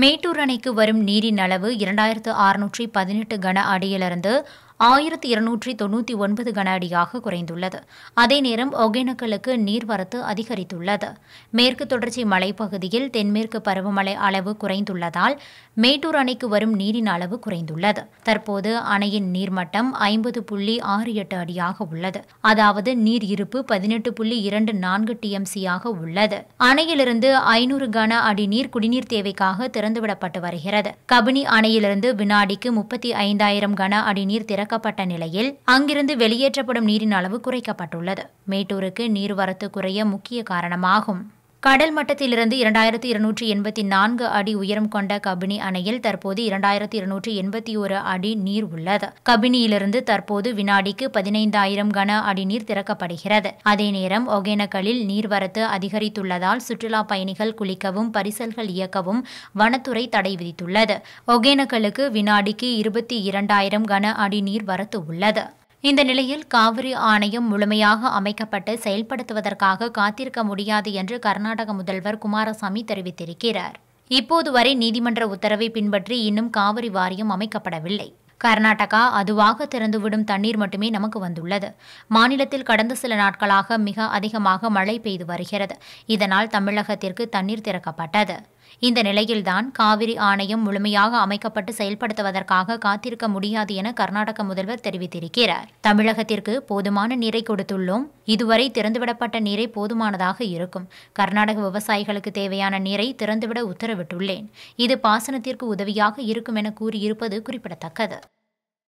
மேட்டூர் அணைக்கு வரும் நீரின் அளவு இரண்டாயிரத்து அறுநூற்றி பதினெட்டு கன அடியிலிருந்து ஆயிரத்தி இருநூற்றி தொன்னூற்றி ஒன்பது கன அடியாக குறைந்துள்ளது அதே நேரம் ஒகேனக்கலுக்கு நீர்வரத்து அதிகரித்துள்ளது மேற்கு தொடர்ச்சி மலைப்பகுதியில் தென்மேற்கு பருவமழை அளவு குறைந்துள்ளதால் மேட்டூர் அணைக்கு வரும் நீரின் அளவு குறைந்துள்ளது தற்போது அணையின் நீர்மட்டம் ஐம்பது புள்ளி ஆறு எட்டு அடியாக உள்ளது அதாவது நீர் இருப்பு பதினெட்டு புள்ளி இரண்டு நான்கு டிஎம்சியாக உள்ளது அணையிலிருந்து ஐநூறு கன அடி நீர் குடிநீர் தேவைக்காக திறந்துவிடப்பட்டு வருகிறது கபினி அணையிலிருந்து வினாடிக்கு முப்பத்தி ஐந்தாயிரம் கன அடி நீர் திற திறக்கப்பட்ட நிலையில் அங்கிருந்து வெளியேற்றப்படும் நீரின் அளவு குறைக்கப்பட்டுள்ளது மேட்டூருக்கு நீர்வரத்து குறைய முக்கிய காரணமாகும் கடல் மட்டத்திலிருந்து இரண்டாயிரத்தி இருநூற்றி எண்பத்தி நான்கு அடி உயரம் கொண்ட கபினி அணையில் தற்போது இரண்டாயிரத்தி இருநூற்றி எண்பத்தி ஒரு அடி நீர் உள்ளது கபினியிலிருந்து தற்போது வினாடிக்கு பதினைந்தாயிரம் கன அடி நீர் திறக்கப்படுகிறது அதே நேரம் ஒகேனக்கலில் நீர்வரத்து அதிகரித்துள்ளதால் சுற்றுலா பயணிகள் குளிக்கவும் பரிசல்கள் இயக்கவும் வனத்துறை தடை விதித்துள்ளது ஒகேனக்கலுக்கு வினாடிக்கு இருபத்தி இரண்டாயிரம் கன அடி நீர் வரத்து உள்ளது இந்த நிலையில் காவிரி ஆணையம் முழுமையாக அமைக்கப்பட்டு செயல்படுத்துவதற்காக காத்திருக்க முடியாது என்று கர்நாடக முதல்வர் குமாரசாமி தெரிவித்திருக்கிறார் இப்போது வரை நீதிமன்ற உத்தரவை பின்பற்றி இன்னும் காவிரி வாரியம் அமைக்கப்படவில்லை கர்நாடகா அதுவாக திறந்துவிடும் தண்ணீர் மட்டுமே நமக்கு வந்துள்ளது மாநிலத்தில் கடந்த சில நாட்களாக மிக அதிகமாக மழை பெய்து வருகிறது இதனால் தமிழகத்திற்கு தண்ணீர் திறக்கப்பட்டது இந்த நிலையில்தான் காவிரி ஆணையம் முழுமையாக அமைக்கப்பட்டு செயல்படுத்துவதற்காக காத்திருக்க முடியாது என கர்நாடக முதல்வர் தெரிவித்திருக்கிறார் தமிழகத்திற்கு போதுமான நீரை கொடுத்துள்ளோம் இதுவரை திறந்துவிடப்பட்ட நீரை போதுமானதாக இருக்கும் கர்நாடக விவசாயிகளுக்கு தேவையான நீரை திறந்துவிட உத்தரவிட்டுள்ளேன் இது பாசனத்திற்கு உதவியாக இருக்கும் என கூறியிருப்பது குறிப்பிடத்தக்கது